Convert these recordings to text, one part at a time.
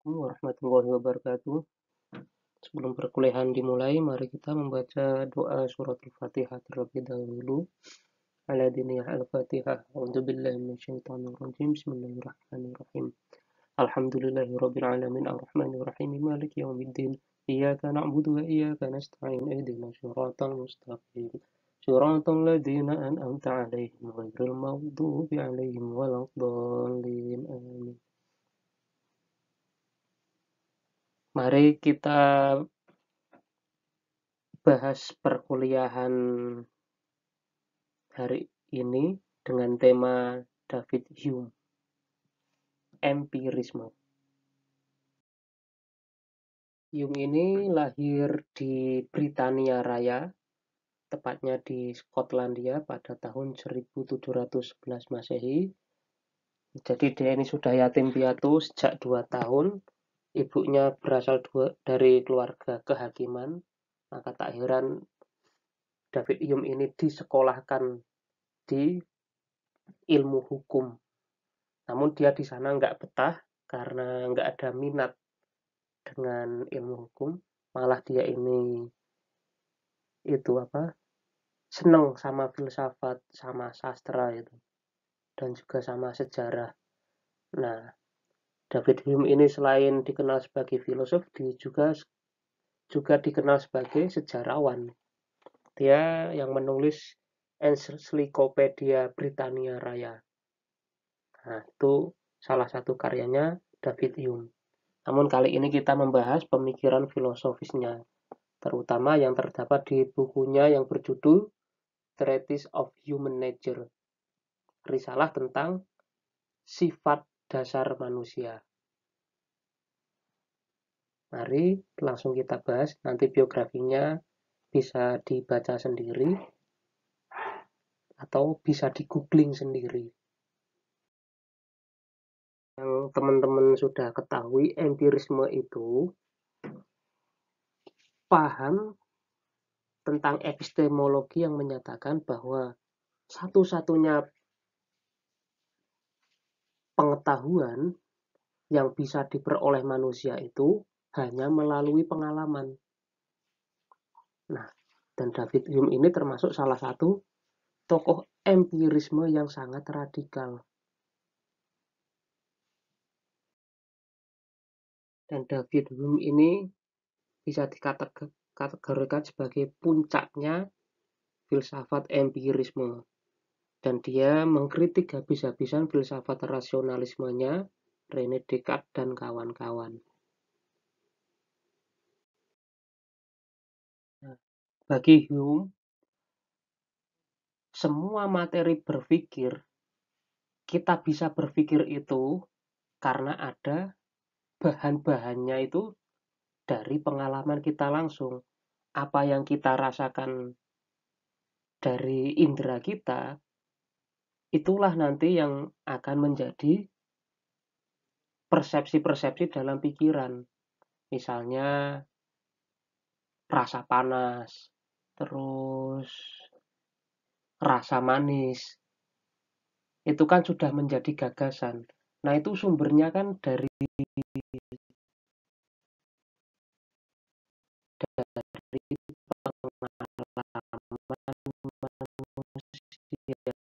Assalamualaikum warahmatullahi wabarakatuh. Sebelum perkuliahan dimulai, mari kita membaca doa surat Al-Fatihah terlebih dahulu. Ala Al-Fatihah. A'udzu billahi minasyaitonir rajim. Bismillahirrahmanirrahim. Alhamdulillahi alamin arrahmanir rahim maliki yaumiddin. Iyyaka na'budu wa iyyaka nasta'in. ihdinash shiratal mustaqim. shiratal ladzina an'amta 'alaihim ghairil maghdubi 'alaihim waladdallin. Amin. Mari kita bahas perkuliahan hari ini dengan tema David Hume, empirisme. Hume ini lahir di Britania Raya, tepatnya di Skotlandia pada tahun 1711 Masehi. Jadi dia ini sudah yatim piatu sejak dua tahun ibunya berasal dari keluarga kehakiman, maka tak heran David Hume ini disekolahkan di ilmu hukum. Namun dia di sana nggak betah karena nggak ada minat dengan ilmu hukum, malah dia ini itu apa seneng sama filsafat, sama sastra itu, dan juga sama sejarah. Nah, David Hume ini selain dikenal sebagai filosof, dia juga juga dikenal sebagai sejarawan. Dia yang menulis Encyclopedia Britannia Raya. Nah, itu salah satu karyanya David Hume. Namun kali ini kita membahas pemikiran filosofisnya, terutama yang terdapat di bukunya yang berjudul Treatise of Human Nature, risalah tentang sifat dasar manusia. Mari langsung kita bahas, nanti biografinya bisa dibaca sendiri atau bisa di googling sendiri. Yang teman-teman sudah ketahui, empirisme itu paham tentang epistemologi yang menyatakan bahwa satu-satunya pengetahuan yang bisa diperoleh manusia itu hanya melalui pengalaman. Nah, dan David Hume ini termasuk salah satu tokoh empirisme yang sangat radikal. Dan David Hume ini bisa dikategorikan sebagai puncaknya filsafat empirisme dan dia mengkritik habis-habisan filsafat rasionalismenya Rene Descartes dan kawan-kawan. Nah, bagi Hume, semua materi berpikir, kita bisa berpikir itu karena ada bahan-bahannya itu dari pengalaman kita langsung. Apa yang kita rasakan dari indera kita itulah nanti yang akan menjadi persepsi-persepsi dalam pikiran. Misalnya rasa panas, terus rasa manis. Itu kan sudah menjadi gagasan. Nah, itu sumbernya kan dari dari pengalaman manusia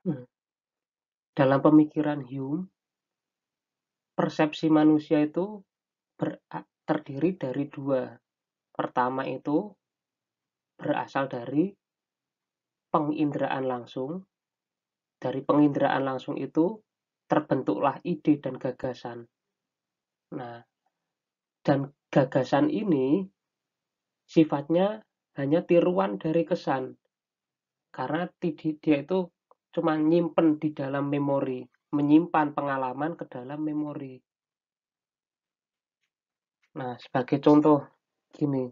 Hmm. Dalam pemikiran Hume persepsi manusia itu ber, terdiri dari dua. Pertama itu berasal dari penginderaan langsung. Dari penginderaan langsung itu terbentuklah ide dan gagasan. Nah, dan gagasan ini sifatnya hanya tiruan dari kesan. Karena dia itu cuma nyimpen di dalam memori, menyimpan pengalaman ke dalam memori. Nah, sebagai contoh gini.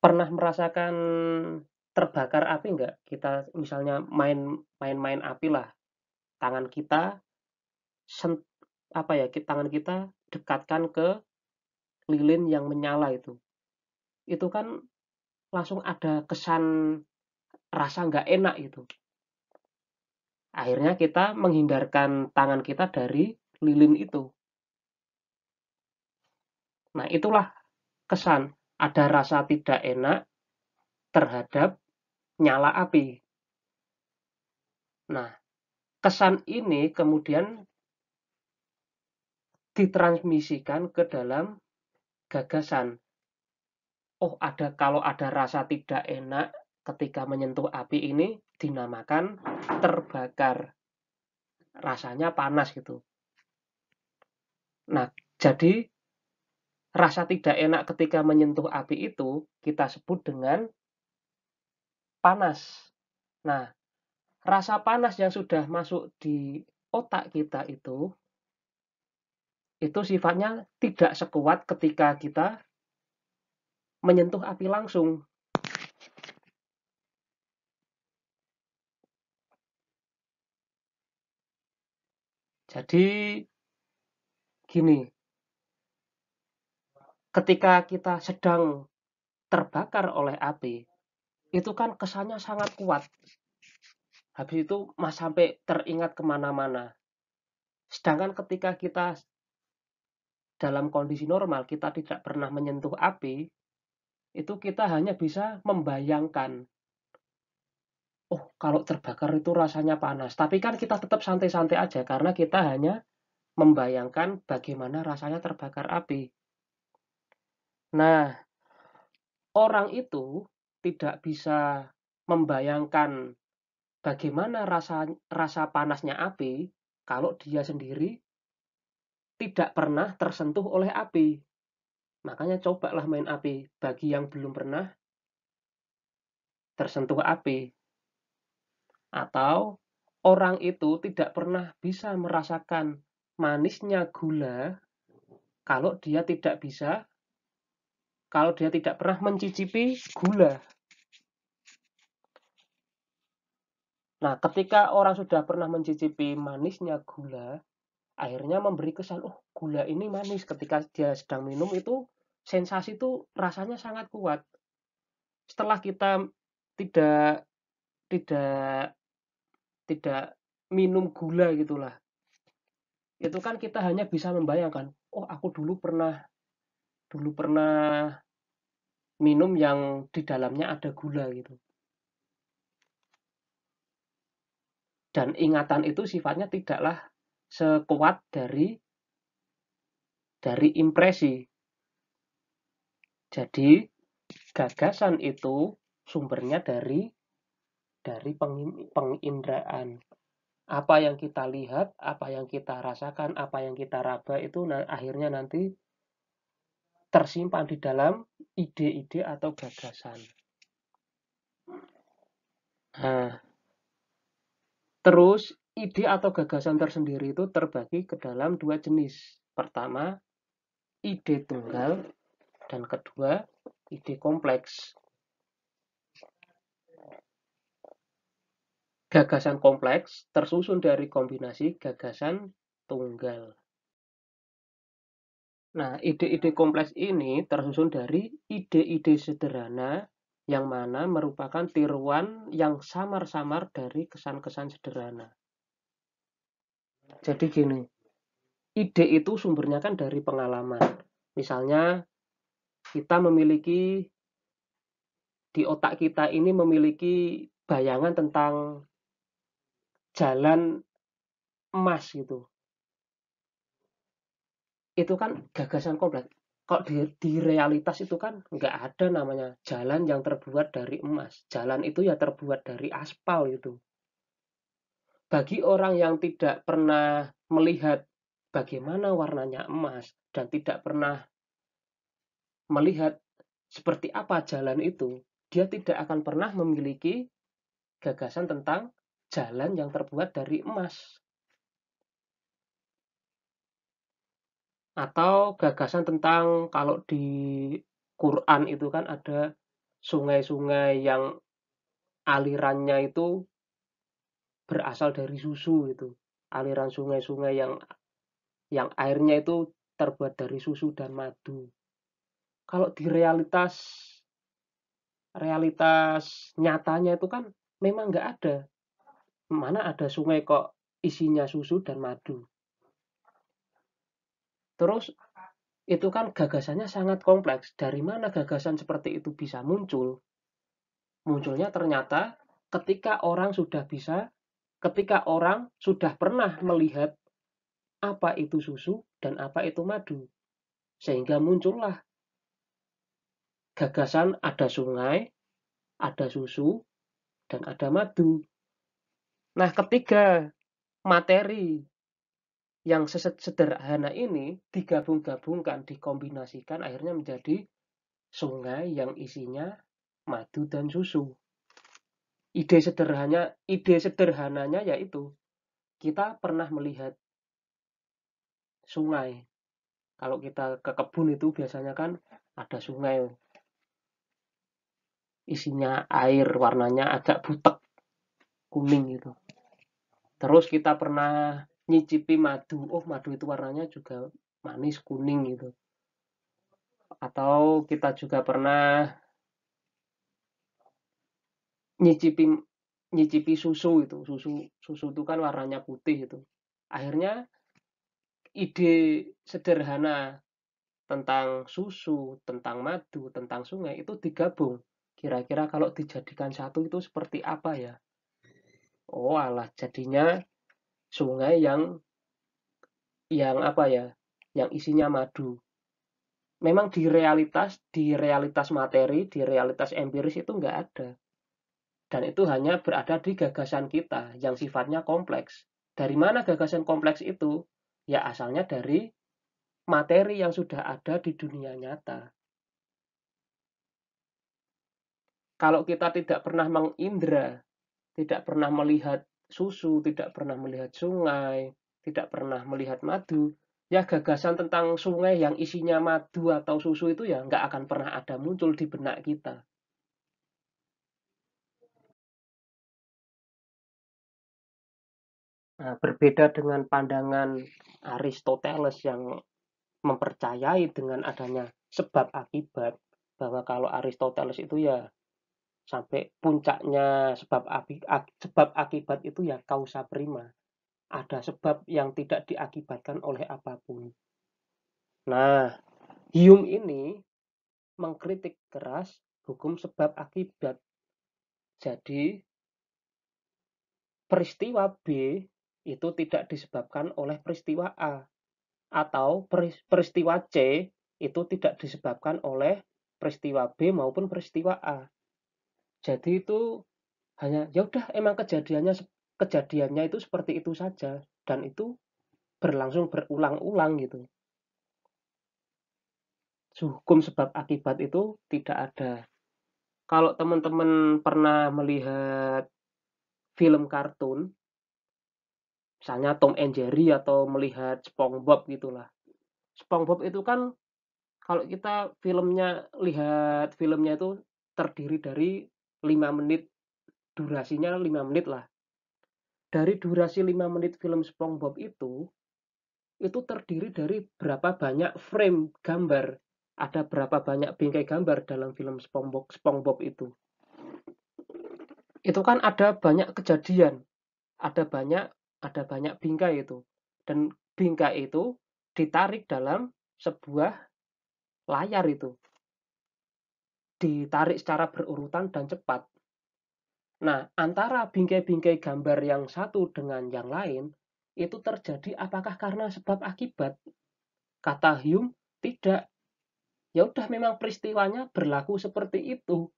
Pernah merasakan terbakar api enggak? Kita misalnya main main-main api lah. Tangan kita sent, apa ya, Kita tangan kita dekatkan ke lilin yang menyala itu. Itu kan langsung ada kesan rasa nggak enak itu. Akhirnya kita menghindarkan tangan kita dari lilin itu. Nah, itulah kesan ada rasa tidak enak terhadap nyala api. Nah, kesan ini kemudian ditransmisikan ke dalam gagasan. Oh, ada kalau ada rasa tidak enak ketika menyentuh api ini dinamakan terbakar. Rasanya panas gitu. Nah, jadi rasa tidak enak ketika menyentuh api itu kita sebut dengan panas. Nah, rasa panas yang sudah masuk di otak kita itu itu sifatnya tidak sekuat ketika kita menyentuh api langsung Jadi gini, ketika kita sedang terbakar oleh api, itu kan kesannya sangat kuat. Habis itu mas sampai teringat kemana-mana. Sedangkan ketika kita dalam kondisi normal, kita tidak pernah menyentuh api, itu kita hanya bisa membayangkan oh kalau terbakar itu rasanya panas. Tapi kan kita tetap santai-santai aja karena kita hanya membayangkan bagaimana rasanya terbakar api. Nah, orang itu tidak bisa membayangkan bagaimana rasa rasa panasnya api kalau dia sendiri tidak pernah tersentuh oleh api. Makanya cobalah main api bagi yang belum pernah tersentuh api atau orang itu tidak pernah bisa merasakan manisnya gula kalau dia tidak bisa kalau dia tidak pernah mencicipi gula. Nah, ketika orang sudah pernah mencicipi manisnya gula, akhirnya memberi kesan, oh gula ini manis. Ketika dia sedang minum itu, sensasi itu rasanya sangat kuat. Setelah kita tidak tidak tidak minum gula gitulah itu kan kita hanya bisa membayangkan oh aku dulu pernah dulu pernah minum yang di dalamnya ada gula gitu dan ingatan itu sifatnya tidaklah sekuat dari dari impresi jadi gagasan itu sumbernya dari dari penginderaan. Apa yang kita lihat, apa yang kita rasakan, apa yang kita raba itu akhirnya nanti tersimpan di dalam ide-ide atau gagasan. Nah, terus ide atau gagasan tersendiri itu terbagi ke dalam dua jenis. Pertama, ide tunggal dan kedua, ide kompleks. Gagasan kompleks tersusun dari kombinasi gagasan tunggal. Nah, ide-ide kompleks ini tersusun dari ide-ide sederhana yang mana merupakan tiruan yang samar-samar dari kesan-kesan sederhana. Jadi gini, ide itu sumbernya kan dari pengalaman. Misalnya kita memiliki di otak kita ini memiliki bayangan tentang jalan emas gitu itu kan gagasan kompleks kok di, di realitas itu kan nggak ada namanya jalan yang terbuat dari emas jalan itu ya terbuat dari aspal gitu bagi orang yang tidak pernah melihat bagaimana warnanya emas dan tidak pernah melihat seperti apa jalan itu dia tidak akan pernah memiliki gagasan tentang jalan yang terbuat dari emas. Atau gagasan tentang kalau di Quran itu kan ada sungai-sungai yang alirannya itu berasal dari susu itu. Aliran sungai-sungai yang yang airnya itu terbuat dari susu dan madu. Kalau di realitas realitas nyatanya itu kan memang nggak ada mana ada sungai kok isinya susu dan madu. Terus itu kan gagasannya sangat kompleks. Dari mana gagasan seperti itu bisa muncul? Munculnya ternyata ketika orang sudah bisa, ketika orang sudah pernah melihat apa itu susu dan apa itu madu. Sehingga muncullah gagasan ada sungai, ada susu, dan ada madu Nah, ketiga materi yang sederhana ini digabung-gabungkan, dikombinasikan akhirnya menjadi sungai yang isinya madu dan susu. Ide sederhananya, ide sederhananya yaitu kita pernah melihat sungai. Kalau kita ke kebun itu biasanya kan ada sungai. Isinya air, warnanya agak butek, kuning gitu terus kita pernah nyicipi madu oh madu itu warnanya juga manis kuning gitu atau kita juga pernah nyicipi nyicipi susu itu susu susu itu kan warnanya putih itu akhirnya ide sederhana tentang susu tentang madu tentang sungai itu digabung kira-kira kalau dijadikan satu itu seperti apa ya Oh alah, jadinya sungai yang yang apa ya, yang isinya madu. Memang di realitas, di realitas materi, di realitas empiris itu nggak ada. Dan itu hanya berada di gagasan kita yang sifatnya kompleks. Dari mana gagasan kompleks itu? Ya asalnya dari materi yang sudah ada di dunia nyata. Kalau kita tidak pernah mengindra tidak pernah melihat susu, tidak pernah melihat sungai, tidak pernah melihat madu, ya gagasan tentang sungai yang isinya madu atau susu itu ya nggak akan pernah ada muncul di benak kita. Nah, berbeda dengan pandangan Aristoteles yang mempercayai dengan adanya sebab akibat bahwa kalau Aristoteles itu ya sampai puncaknya sebab sebab akibat itu ya kausa prima. Ada sebab yang tidak diakibatkan oleh apapun. Nah, Hume ini mengkritik keras hukum sebab akibat. Jadi peristiwa B itu tidak disebabkan oleh peristiwa A atau peristiwa C itu tidak disebabkan oleh peristiwa B maupun peristiwa A jadi itu hanya ya udah emang kejadiannya kejadiannya itu seperti itu saja dan itu berlangsung berulang-ulang gitu hukum sebab akibat itu tidak ada kalau teman-teman pernah melihat film kartun misalnya Tom and Jerry atau melihat SpongeBob gitulah SpongeBob itu kan kalau kita filmnya lihat filmnya itu terdiri dari 5 menit durasinya 5 menit lah dari durasi 5 menit film SpongeBob itu itu terdiri dari berapa banyak frame gambar ada berapa banyak bingkai gambar dalam film SpongeBob SpongeBob itu itu kan ada banyak kejadian ada banyak ada banyak bingkai itu dan bingkai itu ditarik dalam sebuah layar itu ditarik secara berurutan dan cepat. Nah, antara bingkai-bingkai gambar yang satu dengan yang lain, itu terjadi apakah karena sebab akibat? Kata Hume, tidak. Ya udah memang peristiwanya berlaku seperti itu.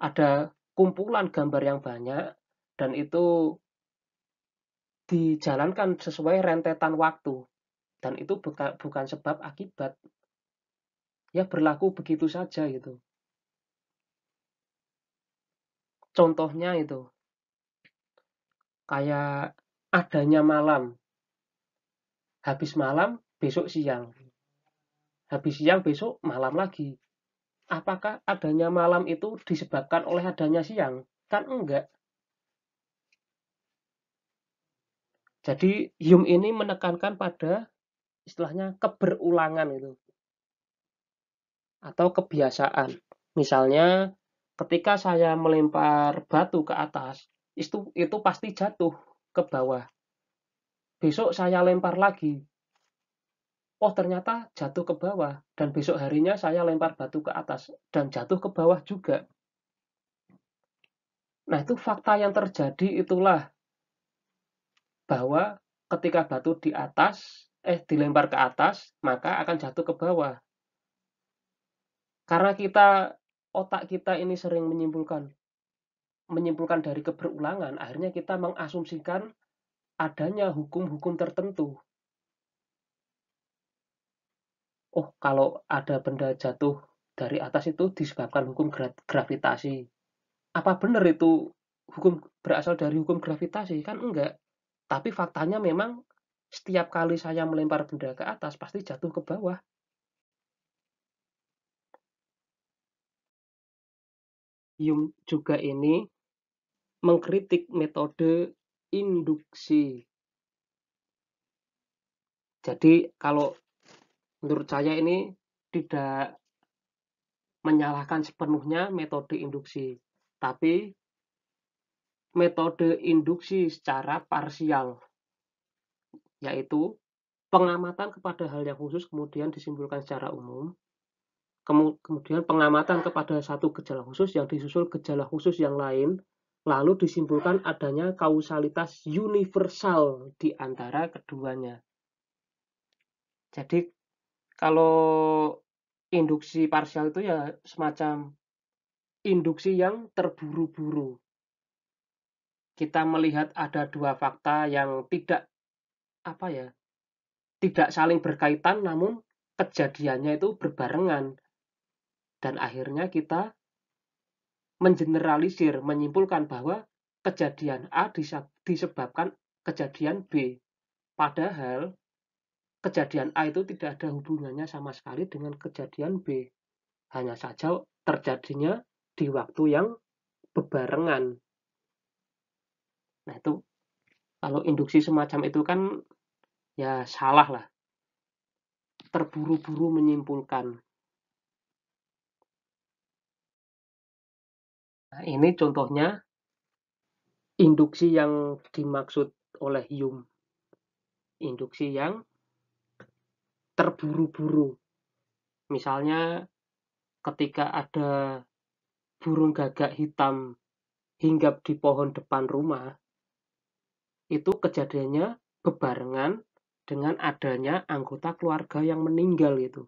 Ada kumpulan gambar yang banyak dan itu dijalankan sesuai rentetan waktu dan itu bukan bukan sebab akibat ya berlaku begitu saja gitu. Contohnya itu kayak adanya malam. Habis malam besok siang. Habis siang besok malam lagi. Apakah adanya malam itu disebabkan oleh adanya siang? Kan enggak. Jadi Hume ini menekankan pada istilahnya keberulangan itu atau kebiasaan. Misalnya, ketika saya melempar batu ke atas, itu, itu pasti jatuh ke bawah. Besok saya lempar lagi. Oh, ternyata jatuh ke bawah. Dan besok harinya saya lempar batu ke atas. Dan jatuh ke bawah juga. Nah, itu fakta yang terjadi itulah bahwa ketika batu di atas, eh dilempar ke atas, maka akan jatuh ke bawah. Karena kita otak kita ini sering menyimpulkan menyimpulkan dari keberulangan, akhirnya kita mengasumsikan adanya hukum-hukum tertentu. Oh, kalau ada benda jatuh dari atas itu disebabkan hukum gravitasi. Apa benar itu hukum berasal dari hukum gravitasi? Kan enggak. Tapi faktanya memang setiap kali saya melempar benda ke atas pasti jatuh ke bawah. juga ini mengkritik metode induksi. Jadi kalau menurut saya ini tidak menyalahkan sepenuhnya metode induksi, tapi metode induksi secara parsial, yaitu pengamatan kepada hal yang khusus kemudian disimpulkan secara umum, kemudian pengamatan kepada satu gejala khusus yang disusul gejala khusus yang lain, lalu disimpulkan adanya kausalitas universal di antara keduanya. Jadi kalau induksi parsial itu ya semacam induksi yang terburu-buru. Kita melihat ada dua fakta yang tidak apa ya, tidak saling berkaitan namun kejadiannya itu berbarengan dan akhirnya kita mengeneralisir, menyimpulkan bahwa kejadian A disebabkan kejadian B. Padahal kejadian A itu tidak ada hubungannya sama sekali dengan kejadian B. Hanya saja terjadinya di waktu yang bebarengan. Nah itu kalau induksi semacam itu kan ya salah lah. Terburu-buru menyimpulkan Nah, ini contohnya induksi yang dimaksud oleh Hume. Induksi yang terburu-buru. Misalnya ketika ada burung gagak hitam hinggap di pohon depan rumah, itu kejadiannya bebarengan dengan adanya anggota keluarga yang meninggal itu.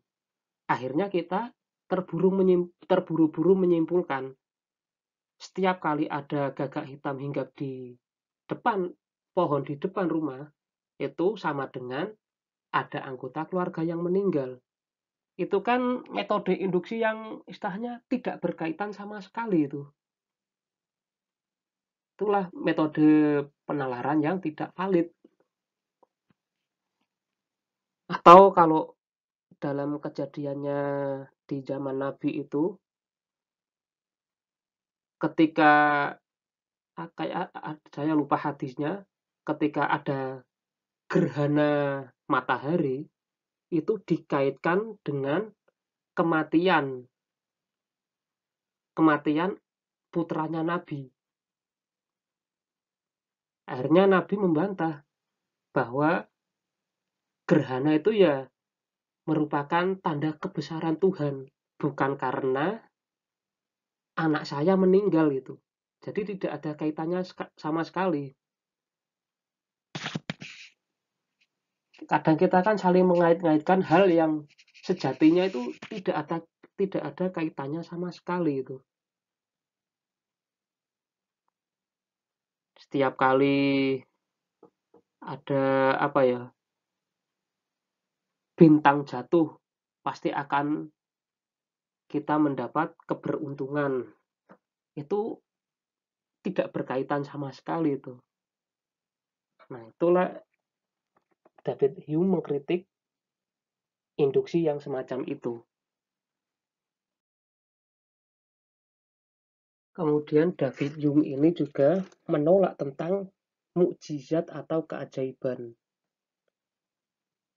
Akhirnya kita terburu-buru menyimpulkan setiap kali ada gagak hitam hinggap di depan pohon di depan rumah itu sama dengan ada anggota keluarga yang meninggal. Itu kan metode induksi yang istilahnya tidak berkaitan sama sekali itu. Itulah metode penalaran yang tidak valid. Atau kalau dalam kejadiannya di zaman Nabi itu ketika kayak saya lupa hadisnya, ketika ada gerhana matahari itu dikaitkan dengan kematian kematian putranya Nabi. Akhirnya Nabi membantah bahwa gerhana itu ya merupakan tanda kebesaran Tuhan, bukan karena anak saya meninggal itu, Jadi tidak ada kaitannya sama sekali. Kadang kita kan saling mengait-ngaitkan hal yang sejatinya itu tidak ada tidak ada kaitannya sama sekali itu. Setiap kali ada apa ya bintang jatuh pasti akan kita mendapat keberuntungan itu tidak berkaitan sama sekali itu. Nah, itulah David Hume mengkritik induksi yang semacam itu. Kemudian David Hume ini juga menolak tentang mukjizat atau keajaiban.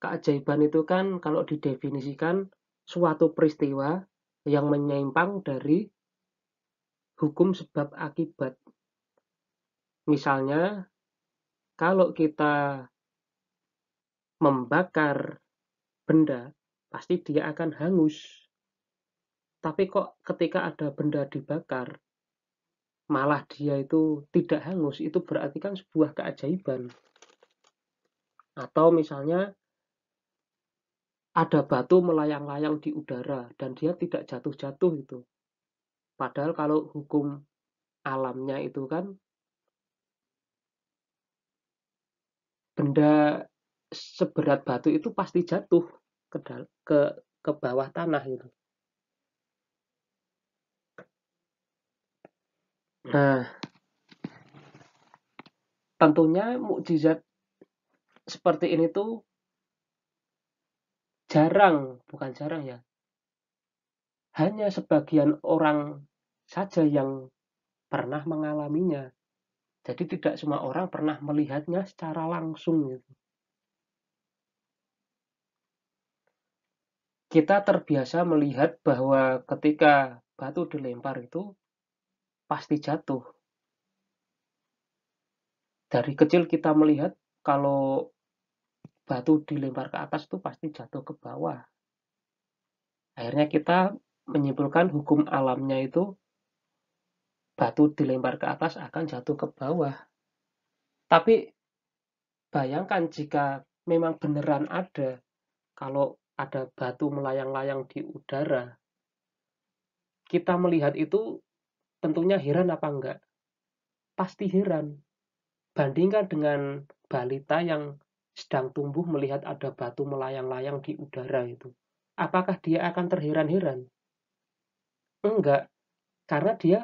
Keajaiban itu kan kalau didefinisikan suatu peristiwa yang menyimpang dari hukum sebab akibat. Misalnya, kalau kita membakar benda, pasti dia akan hangus. Tapi kok ketika ada benda dibakar, malah dia itu tidak hangus, itu berarti kan sebuah keajaiban. Atau misalnya ada batu melayang-layang di udara dan dia tidak jatuh-jatuh itu. Padahal kalau hukum alamnya itu kan benda seberat batu itu pasti jatuh ke ke ke bawah tanah itu. Nah, tentunya mukjizat seperti ini tuh jarang, bukan jarang ya, hanya sebagian orang saja yang pernah mengalaminya. Jadi tidak semua orang pernah melihatnya secara langsung gitu. Kita terbiasa melihat bahwa ketika batu dilempar itu pasti jatuh. Dari kecil kita melihat kalau batu dilempar ke atas itu pasti jatuh ke bawah. Akhirnya kita menyimpulkan hukum alamnya itu batu dilempar ke atas akan jatuh ke bawah. Tapi bayangkan jika memang beneran ada, kalau ada batu melayang-layang di udara, kita melihat itu tentunya heran apa enggak? Pasti heran. Bandingkan dengan balita yang sedang tumbuh melihat ada batu melayang-layang di udara itu. Apakah dia akan terheran-heran? Enggak, karena dia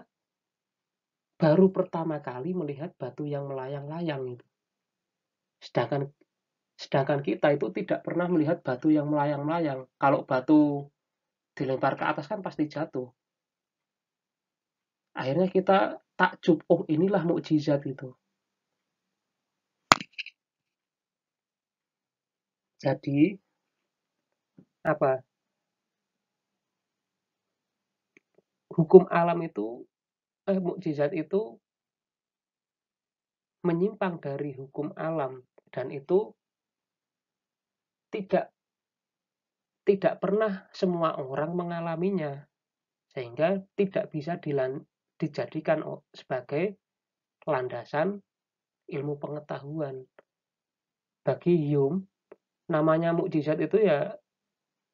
baru pertama kali melihat batu yang melayang-layang itu. Sedangkan sedangkan kita itu tidak pernah melihat batu yang melayang-layang. Kalau batu dilempar ke atas kan pasti jatuh. Akhirnya kita takjub, oh inilah mukjizat itu Jadi, apa? Hukum alam itu, eh, mukjizat itu menyimpang dari hukum alam dan itu tidak tidak pernah semua orang mengalaminya sehingga tidak bisa dilan, dijadikan sebagai landasan ilmu pengetahuan bagi Hume namanya mukjizat itu ya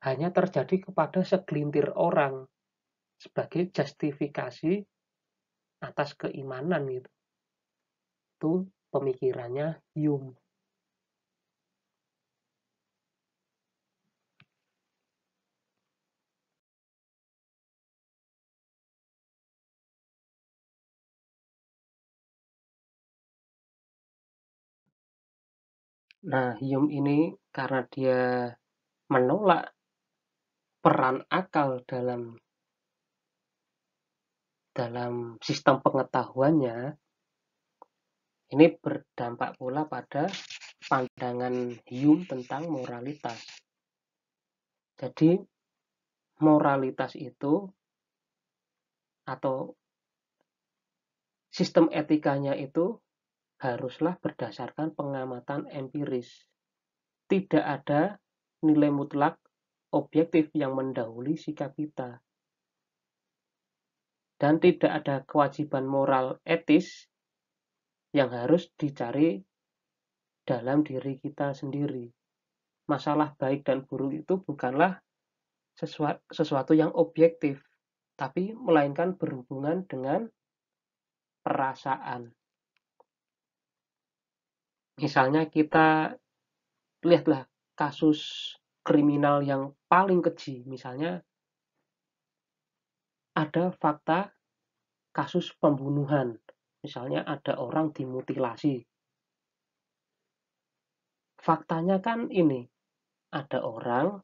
hanya terjadi kepada segelintir orang sebagai justifikasi atas keimanan gitu. Itu pemikirannya Hume. Nah, Hume ini karena dia menolak peran akal dalam dalam sistem pengetahuannya, ini berdampak pula pada pandangan Hume tentang moralitas. Jadi, moralitas itu atau sistem etikanya itu haruslah berdasarkan pengamatan empiris. Tidak ada nilai mutlak objektif yang mendahului sikap kita. Dan tidak ada kewajiban moral etis yang harus dicari dalam diri kita sendiri. Masalah baik dan buruk itu bukanlah sesuatu, yang objektif, tapi melainkan berhubungan dengan perasaan misalnya kita lihatlah kasus kriminal yang paling keji, misalnya ada fakta kasus pembunuhan, misalnya ada orang dimutilasi. Faktanya kan ini, ada orang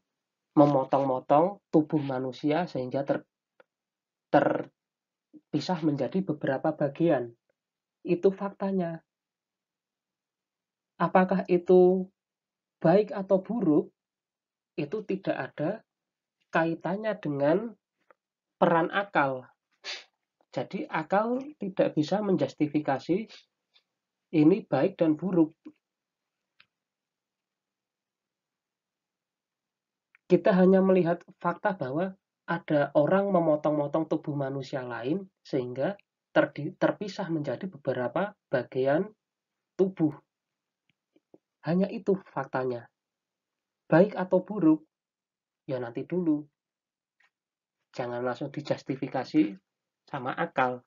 memotong-motong tubuh manusia sehingga ter, terpisah menjadi beberapa bagian. Itu faktanya apakah itu baik atau buruk itu tidak ada kaitannya dengan peran akal. Jadi akal tidak bisa menjustifikasi ini baik dan buruk. Kita hanya melihat fakta bahwa ada orang memotong-motong tubuh manusia lain sehingga terpisah menjadi beberapa bagian tubuh hanya itu faktanya. Baik atau buruk, ya nanti dulu. Jangan langsung dijustifikasi sama akal.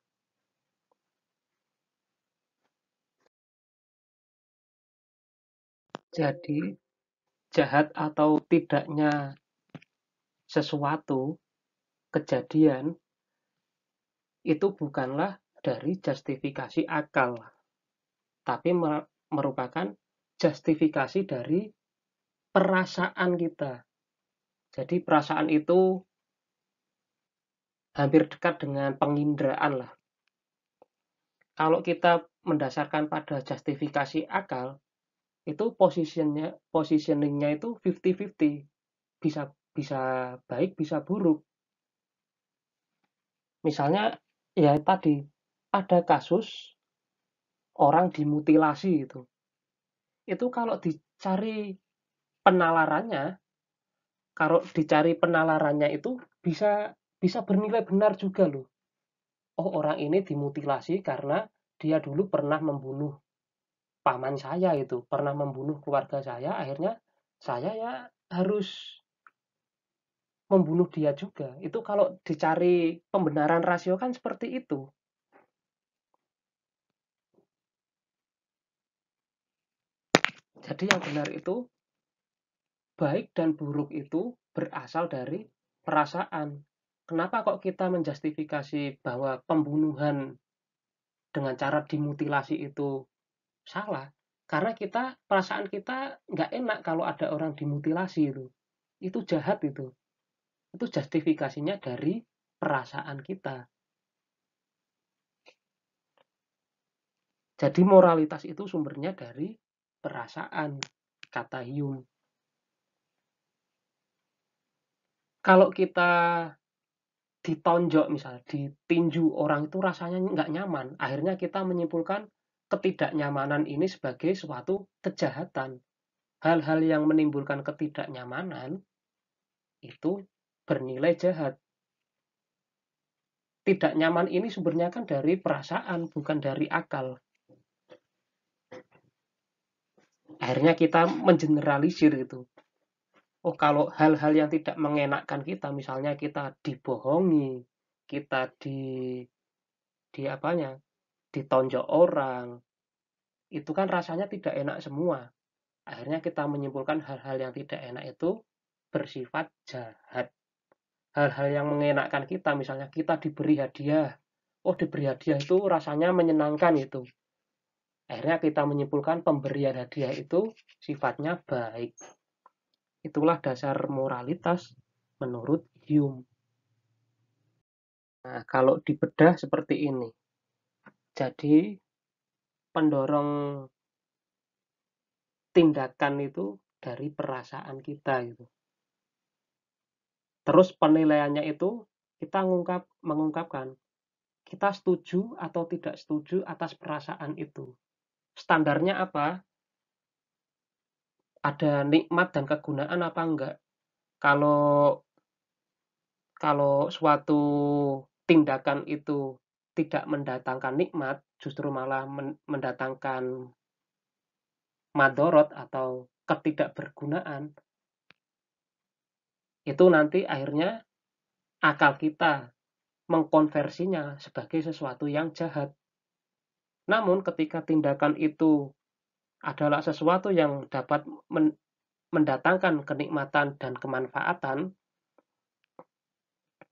Jadi, jahat atau tidaknya sesuatu kejadian itu bukanlah dari justifikasi akal, tapi merupakan justifikasi dari perasaan kita. Jadi perasaan itu hampir dekat dengan penginderaan lah. Kalau kita mendasarkan pada justifikasi akal, itu posisinya, positioningnya itu 50-50. Bisa bisa baik, bisa buruk. Misalnya ya tadi ada kasus orang dimutilasi itu itu kalau dicari penalarannya, kalau dicari penalarannya itu bisa bisa bernilai benar juga loh. Oh orang ini dimutilasi karena dia dulu pernah membunuh paman saya itu, pernah membunuh keluarga saya, akhirnya saya ya harus membunuh dia juga. Itu kalau dicari pembenaran rasio kan seperti itu. Jadi yang benar itu baik dan buruk itu berasal dari perasaan. Kenapa kok kita menjustifikasi bahwa pembunuhan dengan cara dimutilasi itu salah? Karena kita perasaan kita nggak enak kalau ada orang dimutilasi itu. Itu jahat itu. Itu justifikasinya dari perasaan kita. Jadi moralitas itu sumbernya dari perasaan, kata Hume. Kalau kita ditonjok misalnya, ditinju orang itu rasanya nggak nyaman. Akhirnya kita menyimpulkan ketidaknyamanan ini sebagai suatu kejahatan. Hal-hal yang menimbulkan ketidaknyamanan itu bernilai jahat. Tidak nyaman ini sumbernya kan dari perasaan, bukan dari akal. akhirnya kita mengeneralisir gitu oh kalau hal-hal yang tidak mengenakkan kita misalnya kita dibohongi kita di di apanya ditonjok orang itu kan rasanya tidak enak semua akhirnya kita menyimpulkan hal-hal yang tidak enak itu bersifat jahat hal-hal yang mengenakkan kita misalnya kita diberi hadiah oh diberi hadiah itu rasanya menyenangkan itu Akhirnya kita menyimpulkan pemberian hadiah itu sifatnya baik. Itulah dasar moralitas menurut Hume. Nah, kalau dibedah seperti ini. Jadi pendorong tindakan itu dari perasaan kita gitu. Terus penilaiannya itu kita mengungkap, mengungkapkan kita setuju atau tidak setuju atas perasaan itu standarnya apa? Ada nikmat dan kegunaan apa enggak? Kalau kalau suatu tindakan itu tidak mendatangkan nikmat, justru malah mendatangkan madorot atau ketidakbergunaan, itu nanti akhirnya akal kita mengkonversinya sebagai sesuatu yang jahat. Namun ketika tindakan itu adalah sesuatu yang dapat mendatangkan kenikmatan dan kemanfaatan,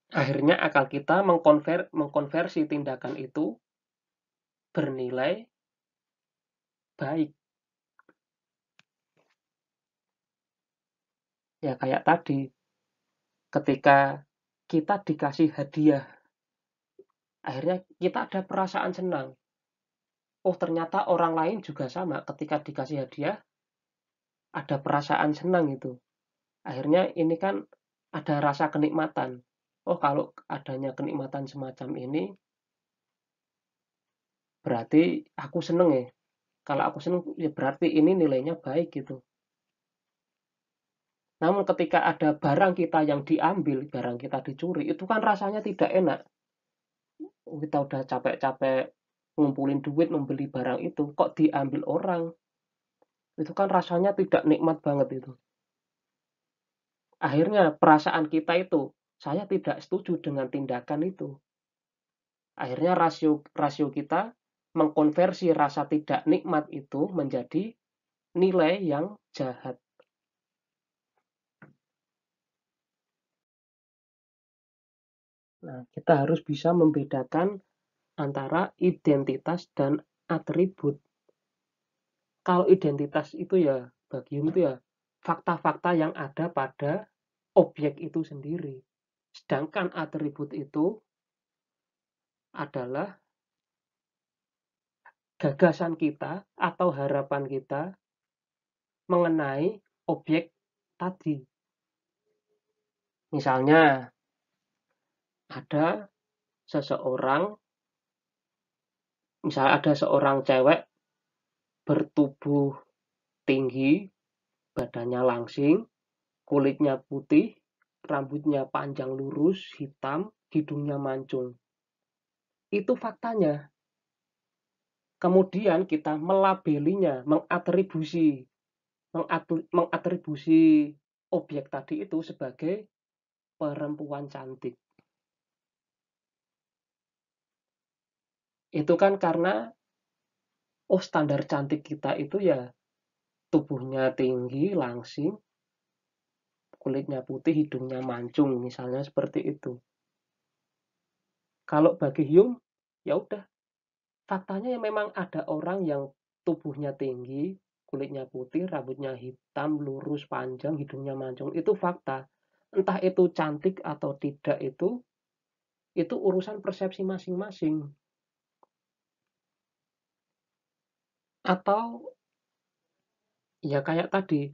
akhirnya akal kita mengkonver mengkonversi tindakan itu bernilai baik. Ya kayak tadi, ketika kita dikasih hadiah, akhirnya kita ada perasaan senang oh ternyata orang lain juga sama ketika dikasih hadiah ada perasaan senang itu akhirnya ini kan ada rasa kenikmatan oh kalau adanya kenikmatan semacam ini berarti aku seneng ya kalau aku seneng ya berarti ini nilainya baik gitu namun ketika ada barang kita yang diambil, barang kita dicuri, itu kan rasanya tidak enak. Kita udah capek-capek ngumpulin duit membeli barang itu kok diambil orang itu kan rasanya tidak nikmat banget itu akhirnya perasaan kita itu saya tidak setuju dengan tindakan itu akhirnya rasio rasio kita mengkonversi rasa tidak nikmat itu menjadi nilai yang jahat Nah, kita harus bisa membedakan antara identitas dan atribut. Kalau identitas itu ya bagi Hume itu ya fakta-fakta yang ada pada objek itu sendiri. Sedangkan atribut itu adalah gagasan kita atau harapan kita mengenai objek tadi. Misalnya, ada seseorang misalnya ada seorang cewek bertubuh tinggi, badannya langsing, kulitnya putih, rambutnya panjang lurus, hitam, hidungnya mancung. Itu faktanya. Kemudian kita melabelinya, mengatribusi, mengatribusi objek tadi itu sebagai perempuan cantik. itu kan karena oh standar cantik kita itu ya tubuhnya tinggi, langsing, kulitnya putih, hidungnya mancung, misalnya seperti itu. Kalau bagi Hume, ya udah. Faktanya ya memang ada orang yang tubuhnya tinggi, kulitnya putih, rambutnya hitam, lurus, panjang, hidungnya mancung. Itu fakta. Entah itu cantik atau tidak itu, itu urusan persepsi masing-masing. atau ya kayak tadi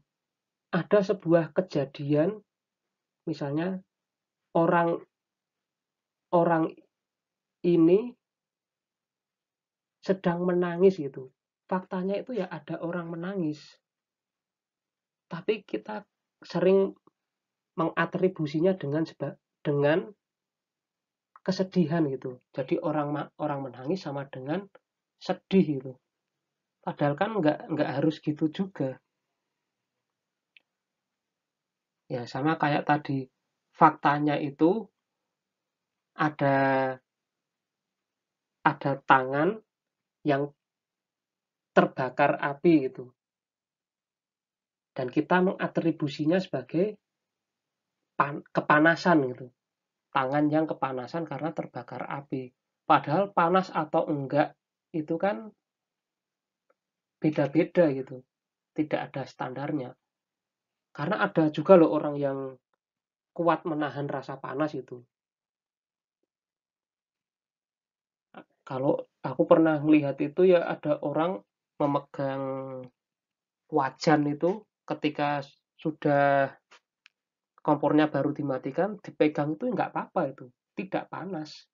ada sebuah kejadian misalnya orang orang ini sedang menangis gitu faktanya itu ya ada orang menangis tapi kita sering mengatribusinya dengan sebab dengan kesedihan gitu jadi orang orang menangis sama dengan sedih gitu Padahal kan nggak nggak harus gitu juga. Ya sama kayak tadi faktanya itu ada ada tangan yang terbakar api gitu. Dan kita mengatribusinya sebagai pan, kepanasan gitu. Tangan yang kepanasan karena terbakar api. Padahal panas atau enggak itu kan beda-beda gitu tidak ada standarnya karena ada juga loh orang yang kuat menahan rasa panas itu kalau aku pernah melihat itu ya ada orang memegang wajan itu ketika sudah kompornya baru dimatikan dipegang itu nggak apa-apa itu tidak panas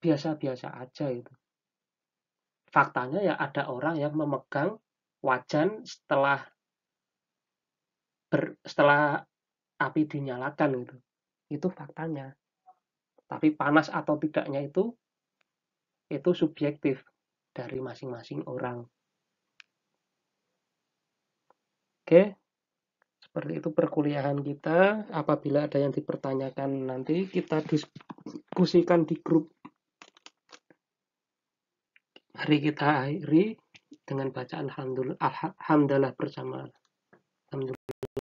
biasa-biasa aja itu faktanya ya ada orang yang memegang wajan setelah ber, setelah api dinyalakan gitu. Itu faktanya. Tapi panas atau tidaknya itu itu subjektif dari masing-masing orang. Oke. Seperti itu perkuliahan kita. Apabila ada yang dipertanyakan nanti kita diskusikan di grup Mari kita akhiri dengan bacaan alhamdulillah, bersama. Alhamdulillah.